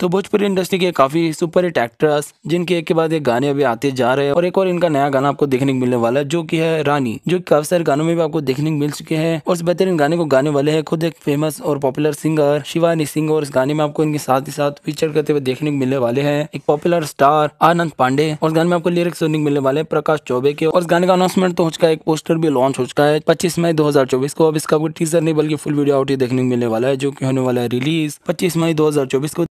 तो भोजपुरी इंडस्ट्री के काफी सुपर हिट एक्ट्रेस जिनके एक के बाद एक गाने अभी आते जा रहे हैं और एक और इनका नया गाना आपको देखने को मिलने वाला है जो की है रानी जो काफी सारे गानों में भी आपको देखने को मिल चुके हैं और बेहतरीन गाने को गाने वाले है खुद एक फेमस और पॉपुलर सिंगर शिवानी सिंह और इस गाने में आपको इनके साथ ही साथ फीचर करते हुए देखने को मिलने वाले हैं एक पॉपुलर स्टार आनंद पांडे और गाने में आपको लिरिक्स सुनने को मिलने वाले हैं प्रकाश चौबे के और इस गाने का अनाउंसमेंट तो हो चुका है एक पोस्टर भी लॉन्च हो चुका है पच्चीस मई दो को अब इसका कोई टीजर नहीं बल्कि फुल वीडियो आउट ही देखने को मिलने वाला है जो की होने वाला है रिलीज पच्चीस मई दो को